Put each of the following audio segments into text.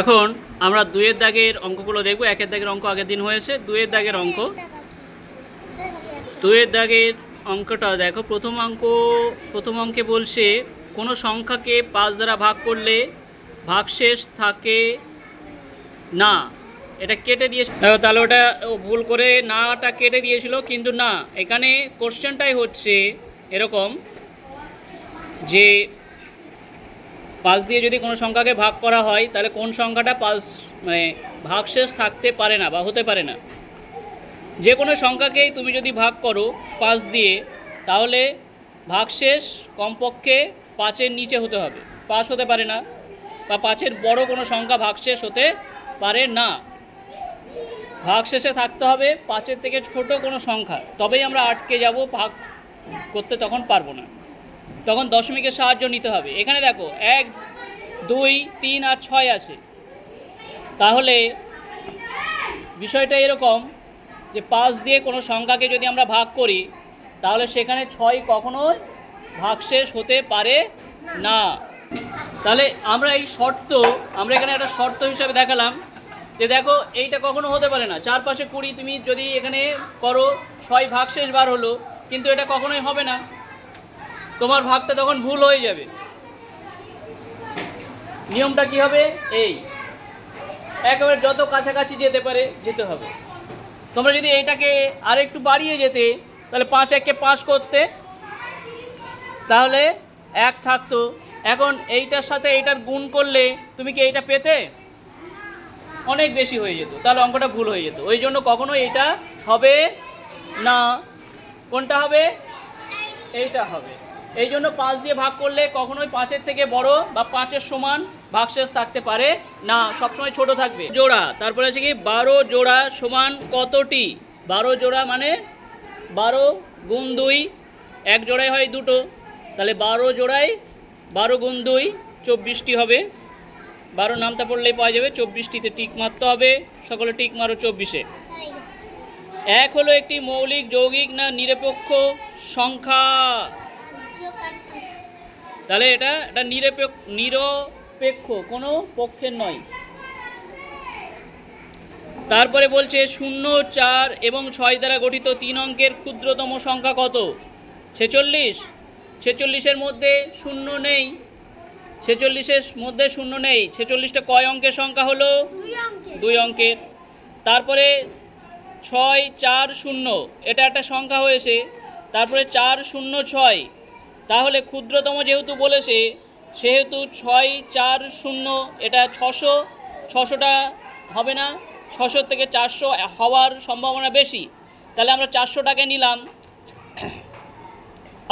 এখন আমরা দুয়ের দাগের অঙ্কগুলো দেখব একের দাগের অঙ্ক আগের দিন হয়েছে দুয়ের দাগের অঙ্ক দুয়ের দাগের অঙ্কটা দেখো প্রথম অঙ্ক প্রথম অঙ্কে বলছে কোনো সংখ্যাকে পাঁচ দ্বারা ভাগ করলে ভাগশেষ থাকে না এটা কেটে দিয়েছে তাহলে ওটা ভুল করে নাটা কেটে দিয়েছিল কিন্তু না এখানে কোশ্চেনটাই হচ্ছে এরকম যে পাঁচ দিয়ে যদি কোনো সংখ্যাকে ভাগ করা হয় তাহলে কোন সংখ্যাটা পাঁচ মানে ভাগশেষ থাকতে পারে না বা হতে পারে না যে কোনো সংখ্যাকেই তুমি যদি ভাগ করো পাঁচ দিয়ে তাহলে ভাগশেষ কমপক্ষে পাঁচের নিচে হতে হবে পাঁচ হতে পারে না বা পাঁচের বড় কোনো সংখ্যা ভাগশেষ হতে পারে না ভাগশেষে থাকতে হবে পাঁচের থেকে ছোট কোনো সংখ্যা তবেই আমরা আটকে যাব ভাগ করতে তখন পারবো না তখন দশমিকের সাহায্য নিতে হবে এখানে দেখো এক দুই তিন আর ছয় আছে তাহলে বিষয়টা এরকম যে পাঁচ দিয়ে কোনো সংখ্যাকে যদি আমরা ভাগ করি তাহলে সেখানে ছয় কখনোই ভাগশেষ হতে পারে না তাহলে আমরা এই শর্ত আমরা এখানে একটা শর্ত হিসাবে দেখালাম যে দেখো এইটা কখনো হতে পারে না চারপাশে কুড়ি তুমি যদি এখানে করো ছয় ভাগশেষ বার হলো কিন্তু এটা কখনোই হবে না তোমার ভাগটা তখন ভুল হয়ে যাবে নিয়মটা কি হবে এই একেবারে যত কাছাকাছি যেতে পারে যেতে হবে তোমরা যদি এটাকে আর একটু বাড়িয়ে যেতে তাহলে পাঁচ এককে পাশ করতে তাহলে এক থাকতো এখন এইটার সাথে এইটার গুণ করলে তুমি কি এইটা পেতে অনেক বেশি হয়ে যেত তাহলে অঙ্কটা ভুল হয়ে যেত ওই জন্য কখনো এইটা হবে না কোনটা হবে এইটা হবে এই জন্য পাঁচ দিয়ে ভাগ করলে কখনোই পাঁচের থেকে বড় বা পাঁচের সমান ভাগশেষ থাকতে পারে না সবসময় ছোট থাকবে জোড়া তারপরে আছে কি বারো জোড়া সমান কতটি বারো জোড়া মানে বারো গুণ দুই এক জোড়ায় হয় দুটো তাহলে বারো জোড়ায় বারো গুণ দুই চব্বিশটি হবে বারো নামটা পড়লেই পাওয়া যাবে চব্বিশটিতে টিক মারতে হবে সকলে টিক মারো চব্বিশে এক হলো একটি মৌলিক যৌগিক না নিরপেক্ষ সংখ্যা তাহলে এটা এটা নিরপেক্ষ নিরপেক্ষ কোনো পক্ষের নয় তারপরে বলছে শূন্য চার এবং ছয় দ্বারা গঠিত তিন অঙ্কের ক্ষুদ্রতম সংখ্যা কত ছেচল্লিশ ছেচল্লিশের মধ্যে শূন্য নেই ছেচল্লিশের মধ্যে শূন্য নেই ছেচল্লিশটা কয় অঙ্কের সংখ্যা হলো দুই অঙ্কের তারপরে ছয় চার শূন্য এটা একটা সংখ্যা হয়েছে তারপরে চার শূন্য ছয় তাহলে ক্ষুদ্রতম যেহেতু বলেছে সেহেতু ছয় চার শূন্য এটা ছশো ছশোটা হবে না ছশো থেকে চারশো হওয়ার সম্ভাবনা বেশি তাহলে আমরা চারশোটাকে নিলাম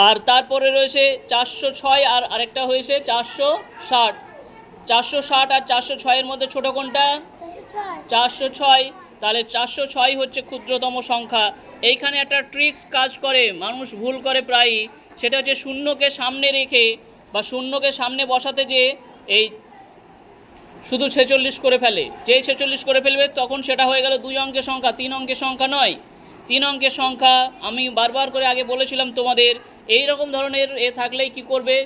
আর তারপরে রয়েছে চারশো ছয় আর আরেকটা হয়েছে চারশো ষাট চারশো ষাট আর চারশো ছয়ের মধ্যে ছোটো কোনটা চারশো ছয় তাহলে চারশো ছয় হচ্ছে ক্ষুদ্রতম সংখ্যা এইখানে একটা ট্রিক্স কাজ করে মানুষ ভুল করে প্রায়ই সেটা হচ্ছে শূন্যকে সামনে রেখে বা শূন্যকে সামনে বসাতে যে এই শুধু ছেচল্লিশ করে ফেলে যেই ছেচল্লিশ করে ফেলবে তখন সেটা হয়ে গেল দুই অঙ্কের সংখ্যা তিন অঙ্কের সংখ্যা নয় তিন অঙ্কের সংখ্যা আমি বারবার করে আগে বলেছিলাম তোমাদের এই রকম ধরনের এ থাকলেই কি করবে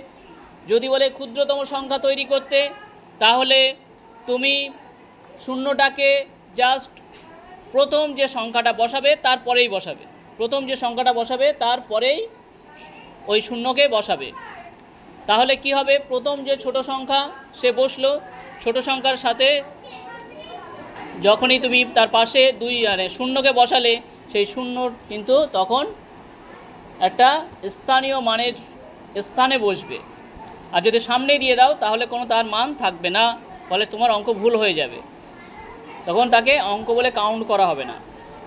যদি বলে ক্ষুদ্রতম সংখ্যা তৈরি করতে তাহলে তুমি শূন্যটাকে জাস্ট প্রথম যে সংখ্যাটা বসাবে তারপরেই বসাবে প্রথম যে সংখ্যাটা বসাবে তারপরেই ওই শূন্যকে বসাবে তাহলে কি হবে প্রথম যে ছোট সংখ্যা সে বসলো ছোট সংখ্যার সাথে যখনই তুমি তার পাশে দুই মানে শূন্যকে বসালে সেই শূন্য কিন্তু তখন একটা স্থানীয় মানের স্থানে বসবে আর যদি সামনে দিয়ে দাও তাহলে কোনো তার মান থাকবে না ফলে তোমার অঙ্ক ভুল হয়ে যাবে তখন তাকে অঙ্ক বলে কাউন্ট করা হবে না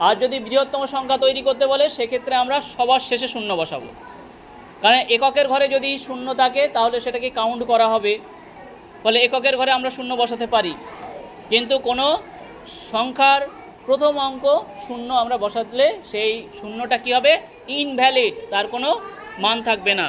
আর যদি বৃহত্তম সংখ্যা তৈরি করতে বলে সেক্ষেত্রে আমরা সবার শেষে শূন্য বসাবো কারণ এককের ঘরে যদি শূন্য থাকে তাহলে সেটাকে কাউন্ট করা হবে ফলে এককের ঘরে আমরা শূন্য বসাতে পারি কিন্তু কোনো সংখ্যার প্রথম অঙ্ক শূন্য আমরা বসাতে সেই শূন্যটা কি হবে ইনভ্যালিড তার কোনো মান থাকবে না